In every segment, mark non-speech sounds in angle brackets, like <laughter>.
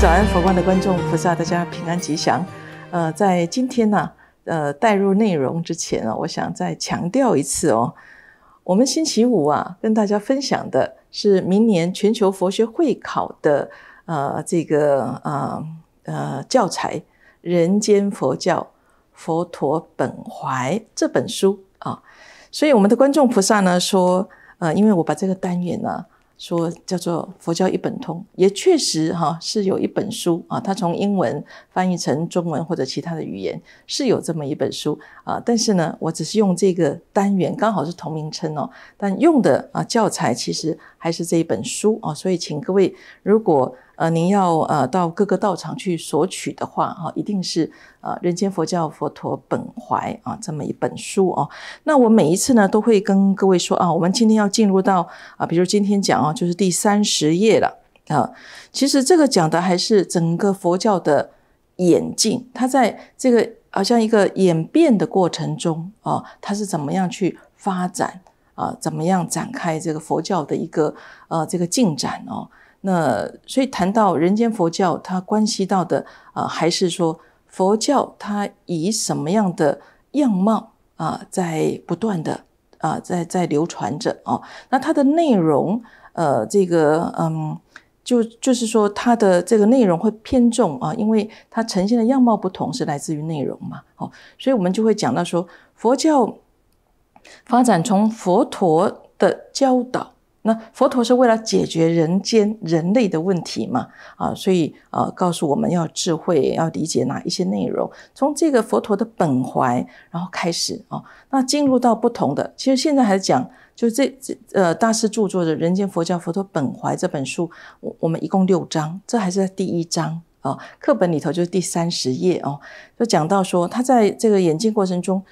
早安，佛光的观众菩萨，大家平安吉祥。呃，在今天呢，呃，带入内容之前啊，我想再强调一次哦，我们星期五啊，跟大家分享的是明年全球佛学会考的呃这个呃呃教材《人间佛教佛陀本怀》这本书啊。所以我们的观众菩萨呢说，呃，因为我把这个单元呢。说叫做《佛教一本通》，也确实哈是有一本书啊，它从英文翻译成中文或者其他的语言是有这么一本书啊，但是呢，我只是用这个单元，刚好是同名称哦，但用的啊教材其实还是这一本书啊，所以请各位如果。呃，您要呃到各个道场去索取的话，哈，一定是呃人间佛教佛陀本怀啊这么一本书哦。那我每一次呢都会跟各位说啊，我们今天要进入到啊，比如今天讲啊，就是第三十页了啊。其实这个讲的还是整个佛教的演进，它在这个好像一个演变的过程中啊，它是怎么样去发展啊，怎么样展开这个佛教的一个呃这个进展哦。那所以谈到人间佛教，它关系到的啊，还是说佛教它以什么样的样貌啊，在不断的啊，在在流传着哦。那它的内容，呃，这个嗯，就就是说它的这个内容会偏重啊，因为它呈现的样貌不同，是来自于内容嘛。好，所以我们就会讲到说，佛教发展从佛陀的教导。那佛陀是为了解决人间人类的问题嘛？啊，所以啊，告诉我们要智慧，要理解哪一些内容，从这个佛陀的本怀然后开始啊。那进入到不同的，其实现在还讲，就这这呃大师著作的《人间佛教佛陀本怀》这本书，我我们一共六章，这还是第一章啊。课本里头就是第三十页哦，就讲到说他在这个演进过程中，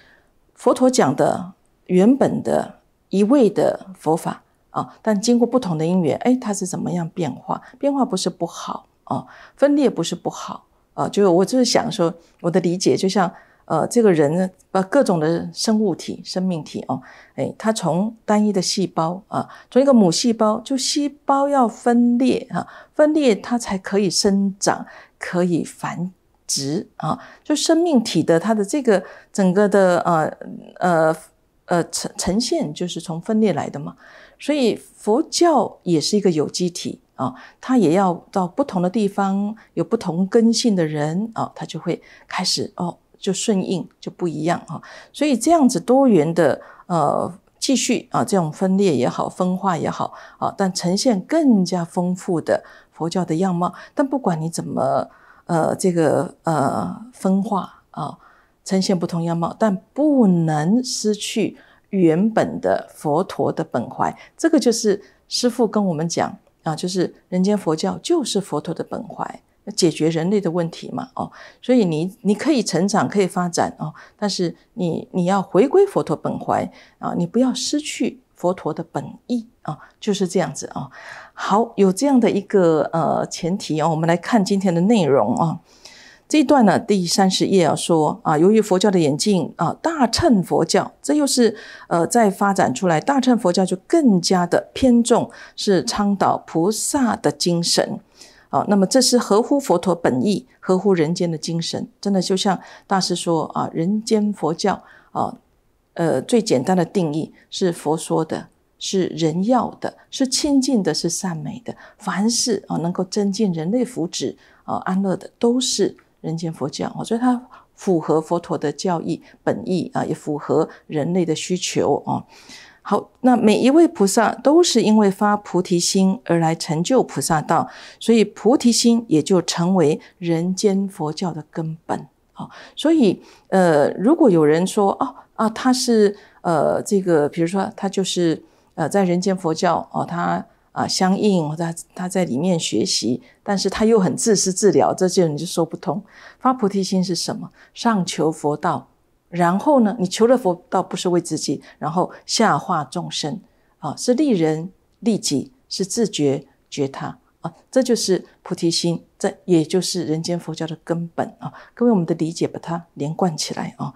佛陀讲的原本的一味的佛法。啊！但经过不同的因缘，哎，它是怎么样变化？变化不是不好啊，分裂不是不好啊。就是我就是想说，我的理解就像呃，这个人呢，把各种的生物体、生命体哦，哎，它从单一的细胞啊，从一个母细胞，就细胞要分裂啊，分裂它才可以生长，可以繁殖啊。就生命体的它的这个整个的呃呃。呃，呈呈现就是从分裂来的嘛，所以佛教也是一个有机体啊，它也要到不同的地方，有不同根性的人啊，它就会开始哦，就顺应就不一样哈。所以这样子多元的呃，继续啊，这种分裂也好，分化也好啊，但呈现更加丰富的佛教的样貌。但不管你怎么呃，这个呃，分化啊。呈现不同样貌，但不能失去原本的佛陀的本怀。这个就是师傅跟我们讲啊，就是人间佛教就是佛陀的本怀，解决人类的问题嘛。哦，所以你你可以成长，可以发展哦，但是你你要回归佛陀本怀啊，你不要失去佛陀的本意啊，就是这样子啊。好，有这样的一个呃前提啊，我们来看今天的内容啊。这段呢，第三十页啊，说啊，由于佛教的演进啊，大乘佛教，这又是呃在发展出来，大乘佛教就更加的偏重是倡导菩萨的精神，啊，那么这是合乎佛陀本意，合乎人间的精神，真的就像大师说啊，人间佛教啊，呃，最简单的定义是佛说的，是人要的，是亲近的，是善美的，凡是啊能够增进人类福祉啊安乐的，都是。人间佛教，我觉得它符合佛陀的教义本意啊，也符合人类的需求哦。好，那每一位菩萨都是因为发菩提心而来成就菩萨道，所以菩提心也就成为人间佛教的根本。好，所以呃，如果有人说啊啊，他是呃这个，比如说他就是呃在人间佛教哦，他。啊，相应他他在里面学习，但是他又很自私自了，这些人就说不通。发菩提心是什么？上求佛道，然后呢，你求了佛道不是为自己，然后下化众生啊，是利人利己，是自觉觉他啊，这就是菩提心，这也就是人间佛教的根本啊。各位，我们的理解把它连贯起来啊。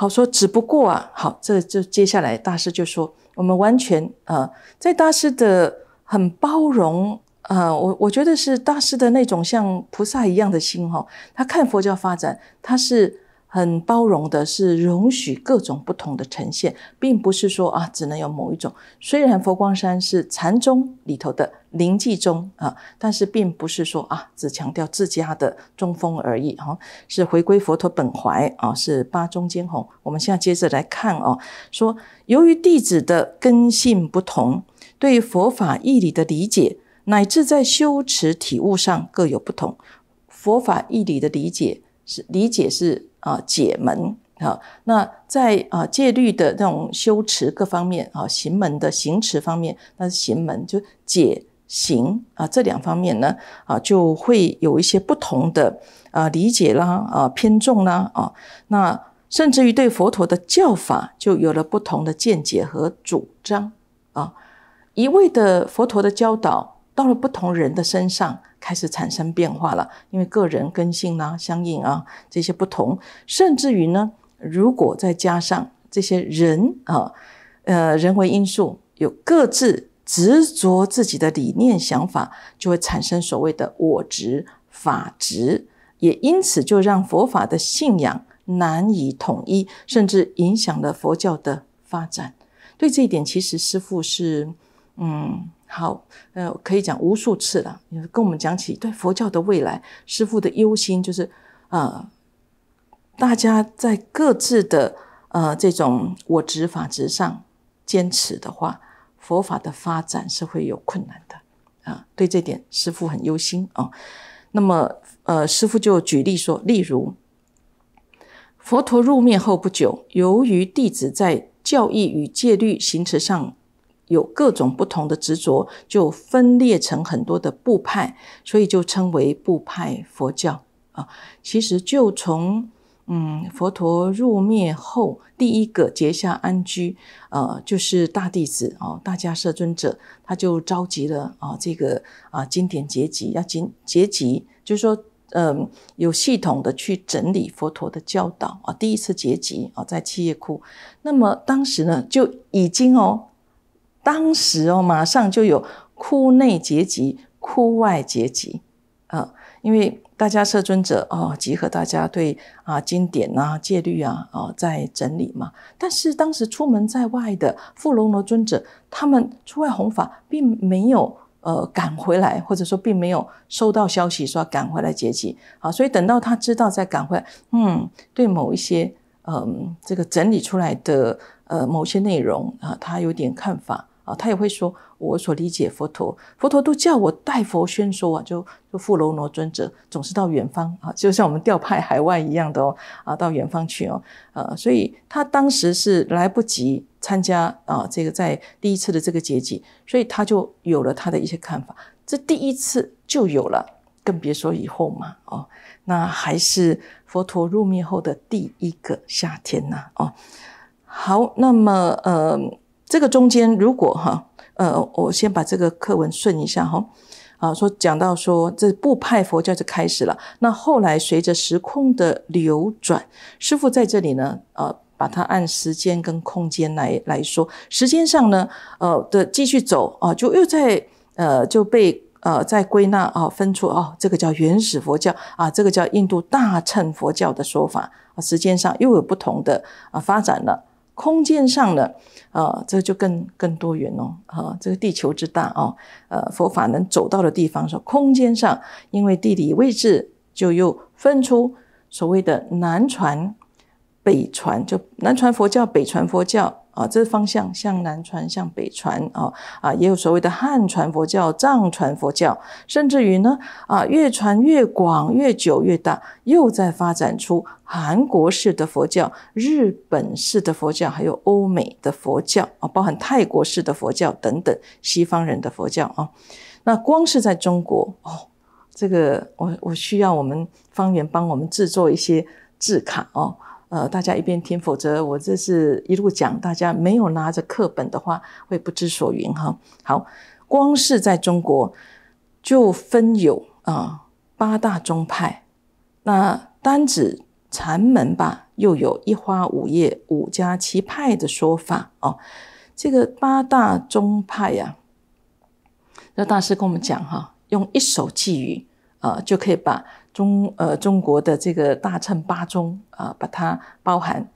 好说，只不过啊，好，这就接下来大师就说，我们完全啊，在大师的很包容啊，我我觉得是大师的那种像菩萨一样的心哈，他看佛教发展，他是。很包容的是容许各种不同的呈现，并不是说啊只能有某一种。虽然佛光山是禅宗里头的灵济宗啊，但是并不是说啊只强调自家的中风而已。哈，是回归佛陀本怀啊，是八中兼弘。我们现在接着来看啊，说由于弟子的根性不同，对于佛法义理的理解乃至在修持体悟上各有不同。佛法义理的理解是理解是。啊，解门啊，那在啊戒律的这种修持各方面啊，行门的行持方面，那是行门，就解行啊这两方面呢啊，就会有一些不同的啊理解啦啊偏重啦啊，那甚至于对佛陀的教法就有了不同的见解和主张啊，一味的佛陀的教导到了不同人的身上。开始产生变化了，因为个人根性呢相应啊这些不同，甚至于呢，如果再加上这些人啊，呃人为因素，有各自执着自己的理念想法，就会产生所谓的我执法执，也因此就让佛法的信仰难以统一，甚至影响了佛教的发展。对这一点，其实师父是嗯。好，呃，可以讲无数次了。你跟我们讲起对佛教的未来，师傅的忧心就是，呃，大家在各自的呃这种我执法执上坚持的话，佛法的发展是会有困难的啊。对这点，师傅很忧心啊。那么，呃，师傅就举例说，例如佛陀入灭后不久，由于弟子在教义与戒律行持上。有各种不同的执着，就分裂成很多的部派，所以就称为部派佛教啊。其实就从嗯佛陀入灭后，第一个结下安居，呃，就是大弟子哦，大家摄尊者，他就召集了啊这个啊经典结集，要经结集，就是说嗯有系统的去整理佛陀的教导啊。第一次结集啊，在七叶窟，那么当时呢就已经哦。当时哦，马上就有窟内结集、窟外结集啊，因为大家摄尊者哦，集合大家对啊经典啊、戒律啊啊在整理嘛。但是当时出门在外的富楼罗尊者，他们出外弘法，并没有呃赶回来，或者说并没有收到消息说要赶回来结集啊，所以等到他知道再赶回来，嗯，对某一些嗯这个整理出来的呃某些内容啊，他有点看法。他也会说，我所理解佛陀，佛陀都叫我代佛宣说啊，就就富楼罗尊者总是到远方啊，就像我们调派海外一样的哦啊，到远方去哦，呃，所以他当时是来不及参加啊，这个在第一次的这个结集，所以他就有了他的一些看法，这第一次就有了，更别说以后嘛哦，那还是佛陀入灭后的第一个夏天呐哦，好，那么呃。这个中间，如果哈，呃，我先把这个课文顺一下哈，啊，说讲到说这部派佛教就开始了。那后来随着时空的流转，师傅在这里呢，呃，把它按时间跟空间来来说，时间上呢，呃的继续走啊，就又在呃就被呃在归纳啊，分出哦，这个叫原始佛教啊，这个叫印度大乘佛教的说法啊，时间上又有不同的啊发展了。空间上的，啊，这就更更多元哦，啊，这个地球之大哦，呃，佛法能走到的地方，说空间上，因为地理位置就又分出所谓的南传、北传，就南传佛教、北传佛教。啊，这方向，向南传，向北传，啊啊，也有所谓的汉传佛教、藏传佛教，甚至于呢，啊，越传越广、越久、越大，又在发展出韩国式的佛教、日本式的佛教，还有欧美的佛教，啊，包含泰国式的佛教等等西方人的佛教啊。那光是在中国，哦，这个我我需要我们方圆帮我们制作一些字卡哦。呃，大家一边听，否则我这是一路讲，大家没有拿着课本的话，会不知所云哈。好，光是在中国就分有啊八大宗派，那单指禅门吧，又有一花五叶五家七派的说法哦。这个八大宗派呀，那大师跟我们讲哈，用一首寄语啊就可以把。中呃，中国的这个大乘八宗啊，把它包含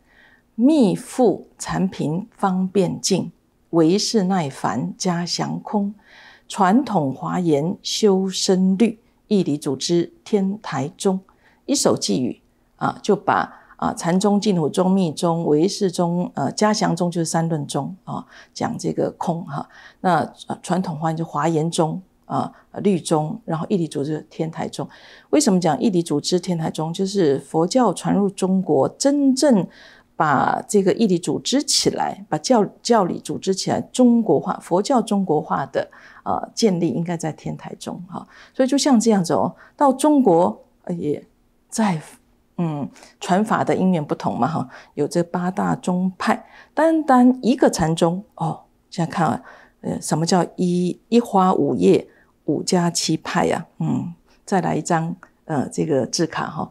密、复禅、频方便、净唯是耐烦加祥空传统华严修身律义理组织天台宗一首寄语啊，就把啊禅宗、净土宗、密宗、唯识宗呃家祥宗就是三论宗啊，讲这个空哈，那传统话就华严宗。啊，律宗，然后义理组织天台宗。为什么讲义理组织天台宗？就是佛教传入中国，真正把这个义理组织起来，把教教理组织起来，中国化佛教中国化的啊，建立应该在天台宗啊。所以就像这样子哦，到中国也在嗯传法的因缘不同嘛哈，有这八大宗派，单单一个禅宗哦。现在看啊，呃，什么叫一一花五叶？五加七派呀，嗯，再来一张，呃，这个字卡哈，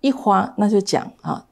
一花那就讲啊，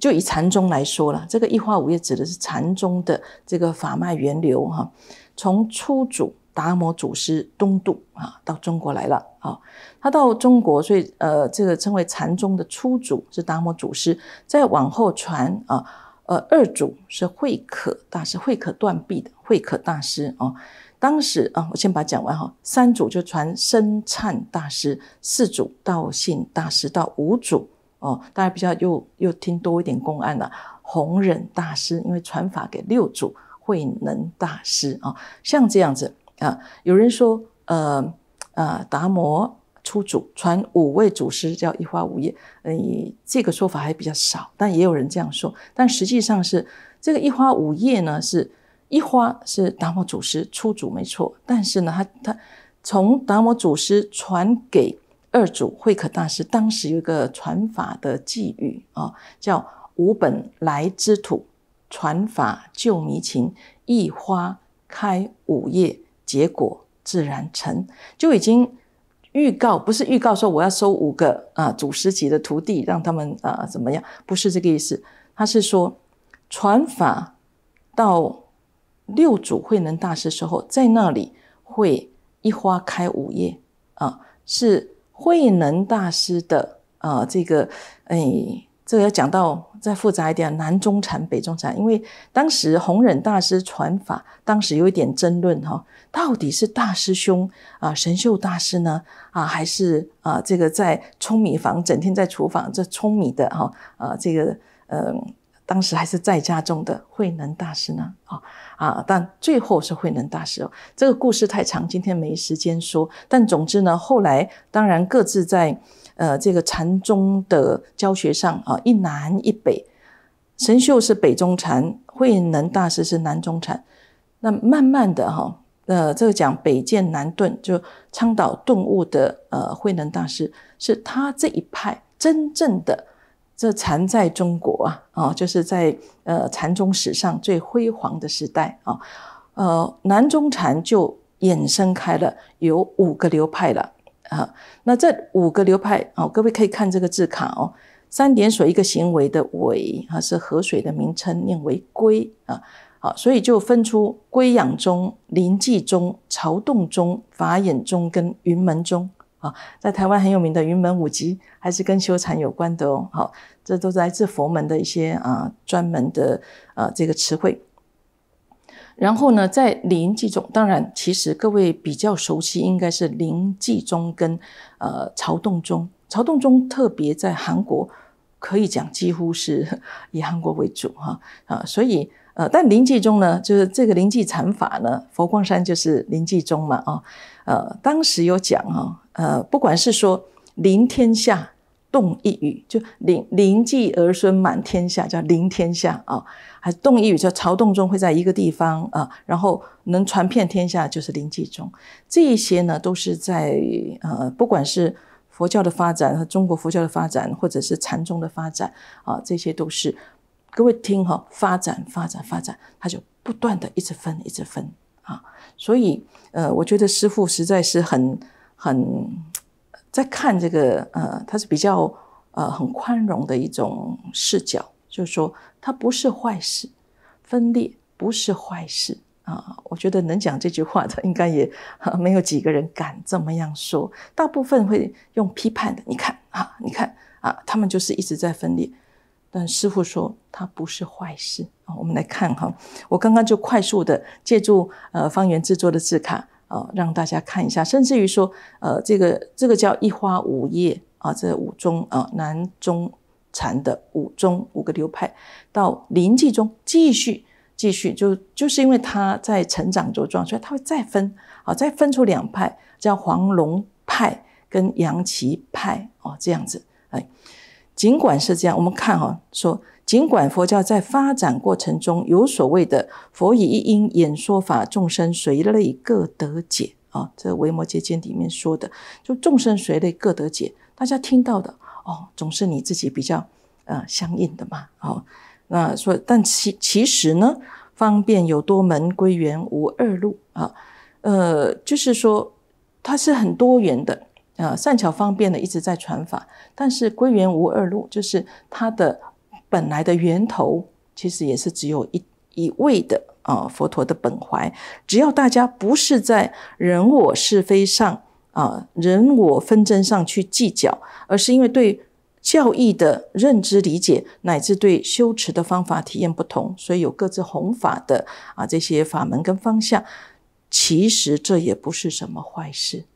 就以禅宗来说了，这个一花五叶指的是禅宗的这个法脉源流哈，从初祖达摩祖师东渡啊到中国来了啊，他到中国，所以呃，这个称为禅宗的初祖是达摩祖师，再往后传啊，呃，二祖是慧可大师，慧可断臂的慧可大师哦。当时啊，我先把它讲完哈。三祖就传声禅大师，四祖道信大师到五祖哦，大家比较又又听多一点公案了。弘忍大师因为传法给六祖慧能大师啊，像这样子啊，有人说呃啊，达摩出祖传五位祖师叫一花五叶，嗯，这个说法还比较少，但也有人这样说。但实际上是这个一花五叶呢是。一花是达摩祖师出祖没错，但是呢，他他从达摩祖师传给二祖慧可大师，当时有一个传法的寄语啊，叫“无本来之土，传法救迷情，一花开五叶，结果自然成”，就已经预告，不是预告说我要收五个啊祖师级的徒弟，让他们啊怎么样，不是这个意思，他是说传法到。六祖慧能大师时候，在那里会一花开五叶啊，是慧能大师的啊，这个，哎，这个要讲到再复杂一点，南中禅、北中禅，因为当时弘忍大师传法，当时有一点争论哈，到底是大师兄啊神秀大师呢啊，还是啊这个在舂米房整天在厨房这舂米的哈啊这个嗯。当时还是在家中的慧能大师呢，啊啊！但最后是慧能大师哦，这个故事太长，今天没时间说。但总之呢，后来当然各自在呃这个禅宗的教学上啊，一南一北，神秀是北中禅，慧能大师是南中禅。那慢慢的哈，呃，这个讲北渐南顿，就倡导顿悟的呃慧能大师，是他这一派真正的。这禅在中国啊，啊，就是在呃禅宗史上最辉煌的时代啊，呃南宗禅就衍生开了，有五个流派了啊。那这五个流派啊，各位可以看这个字卡哦，三点水一个行为的为啊，是河水的名称，念为归啊，好，所以就分出龟养宗、临济宗、曹洞宗、法眼宗跟云门宗。啊，在台湾很有名的云门舞集，还是跟修禅有关的哦。好，这都是来自佛门的一些啊专门的呃这个词汇。然后呢，在临济宗，当然其实各位比较熟悉，应该是临济宗跟呃曹洞宗。曹洞宗特别在韩国，可以讲几乎是 <laughs> 以韩国为主哈啊，所以。呃，但临济宗呢，就是这个临济禅法呢，佛光山就是临济宗嘛，啊，呃，当时有讲哈，呃，不管是说临天下动一语，就临临济儿孙满天下，叫临天下啊，还是动一语，叫朝洞中会在一个地方啊，然后能传遍天下，就是临济宗，这些呢都是在呃，不管是佛教的发展和中国佛教的发展，或者是禅宗的发展啊，这些都是。各位听哈，发展发展发展，它就不断的一直分一直分啊，所以呃，我觉得师傅实在是很很在看这个呃，他是比较呃很宽容的一种视角，就是说它不是坏事，分裂不是坏事啊。我觉得能讲这句话的，应该也没有几个人敢这么样说，大部分会用批判的。你看啊，你看啊，他们就是一直在分裂。但师傅说它不是坏事啊，我们来看哈。我刚刚就快速的借助呃方圆制作的字卡啊，让大家看一下。甚至于说呃，这个这个叫一花五叶啊，这五中啊南中禅的五中五个流派，到临济中继续继续就就是因为它在成长茁壮，所以它会再分啊，再分出两派，叫黄龙派跟杨岐派哦，这样子哎。尽管是这样，我们看哈，说尽管佛教在发展过程中有所谓的“佛以一音演说法，众生随类各得解”啊，这《维摩诘经》里面说的，就众生随类各得解。大家听到的哦，总是你自己比较呃相应的嘛。好，那说但其其实呢，方便有多门，归元无二路啊，呃，就是说它是很多元的。呃，善巧方便的一直在传法，但是归元无二路，就是它的本来的源头其实也是只有一一位的啊，佛陀的本怀。只要大家不是在人我是非上啊，人我纷争上去计较，而是因为对教义的认知理解乃至对修持的方法体验不同，所以有各自弘法的啊这些法门跟方向，其实这也不是什么坏事。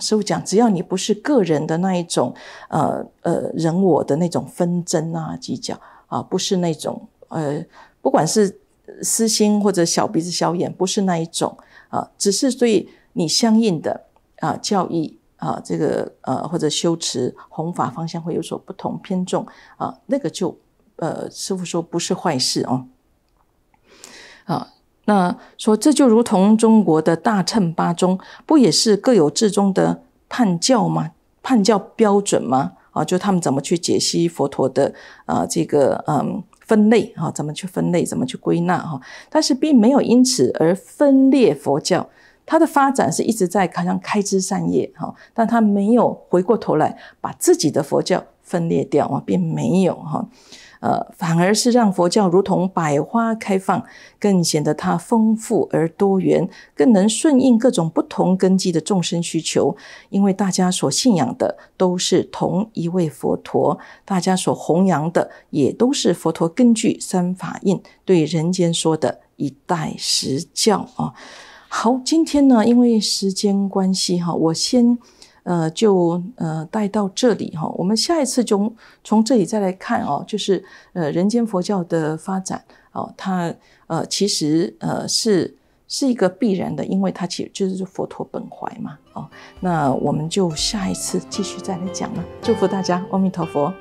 师傅讲，只要你不是个人的那一种，呃呃，人我的那种纷争啊、计较啊，不是那种呃，不管是私心或者小鼻子小眼，不是那一种啊，只是对你相应的啊教义啊，这个呃或者修持弘法方向会有所不同偏重啊，那个就呃，师傅说不是坏事哦，啊。那说这就如同中国的大乘八宗，不也是各有自中的判教吗？判教标准吗？啊，就他们怎么去解析佛陀的啊这个嗯分类啊，怎么去分类，怎么去归纳哈？但是并没有因此而分裂佛教，它的发展是一直在好像开枝散叶哈，但它没有回过头来把自己的佛教分裂掉啊，并没有哈。呃，反而是让佛教如同百花开放，更显得它丰富而多元，更能顺应各种不同根基的众生需求。因为大家所信仰的都是同一位佛陀，大家所弘扬的也都是佛陀根据三法印对人间说的一代时教啊。好，今天呢，因为时间关系哈，我先。呃，就呃带到这里哈，我们下一次中，从这里再来看哦，就是呃人间佛教的发展哦，它呃其实呃是是一个必然的，因为它其实就是佛陀本怀嘛哦，那我们就下一次继续再来讲了，祝福大家，阿弥陀佛。